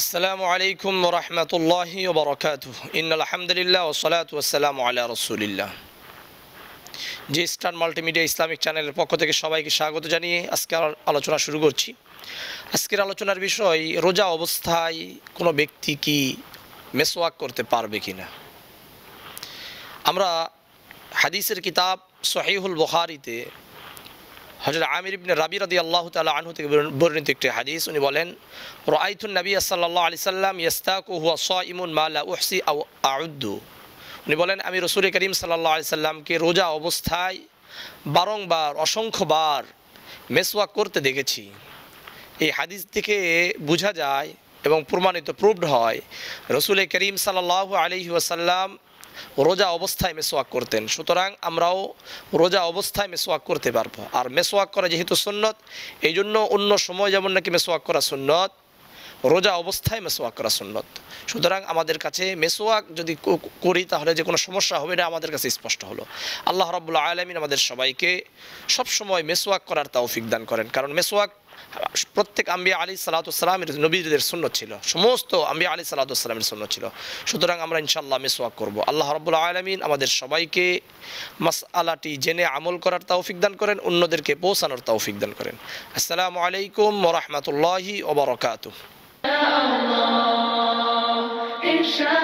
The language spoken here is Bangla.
আসসালামু আলাইকুম রহমতুল্লাহি বরকাত ইনালহামদুলিল্লাহ ওসলাত ওসালাম আল্লাহ রসুলিল্লাহ যে স্টার মাল্টিমিডিয়া ইসলামিক চ্যানেলের পক্ষ থেকে সবাইকে স্বাগত জানিয়ে আজকে আলোচনা শুরু করছি আজকের আলোচনার বিষয় রোজা অবস্থায় কোনো ব্যক্তি কি মেসওয়াক করতে পারবে কি না আমরা হাদিসের কিতাব সহিহুল বহারিতে হজরত আমির ইবনে রাবি রাদি আল্লাহ তালা আনহু থেকে বর্ণিত একটি হাদিস উনি বলেন আইথুন নবী সাল্লাহ আলি সাল্লাম ইয়াস্তাকু হুয়া স ইমুন মালা উহসি আউদ্দু উনি বলেন আমি রসুল করিম সাল্লাহ আলি সাল্লামকে রোজা অবস্থায় বারংবার অসংখ্যবার মেসওয়াক করতে দেখেছি এই হাদিস থেকে বোঝা যায় এবং প্রমাণিত প্রুভড হয় রসুল করিম সাল্লাহ আলি ওয়াসাল্লাম রোজা অবস্থায় মেসোয়াক করতেন সুতরাং আমরাও রোজা অবস্থায় মেসোয়াক করতে পারবো আর মেসোয়াক করা যেহেতু সুন্নত এই জন্য অন্য সময় যেমন নাকি মেসোয়াক করা সুন্নত রোজা অবস্থায় মেসোয়াক করা সুন্নত সুতরাং আমাদের কাছে মেসোয়াক যদি করি তাহলে যে কোনো সমস্যা হবে না আমাদের কাছে স্পষ্ট হলো আল্লাহ রবুল্লা আলমিন আমাদের সবাইকে সবসময় মেসোয়াক করার তাও দান করেন কারণ মেসোয়াক প্রত্যেক আম্বিয়া আলী সালাতামের নবীদের শূন্য ছিল সমস্ত আম্বিয়া আলী সালাতামের শূন্য ছিল সুতরাং আমরা ইনশাল্লাহ মেসোয়াক করবো আল্লাহ রবুল্লা আলমিন আমাদের সবাইকে মাস আলাটি জেনে আমল করার তৌফিক দান করেন অন্যদেরকে পৌঁছানোর তৌফিক দান করেন আসসালামু আলাইকুম ওরহমতুল্লাহি ওবরকাত ইনশা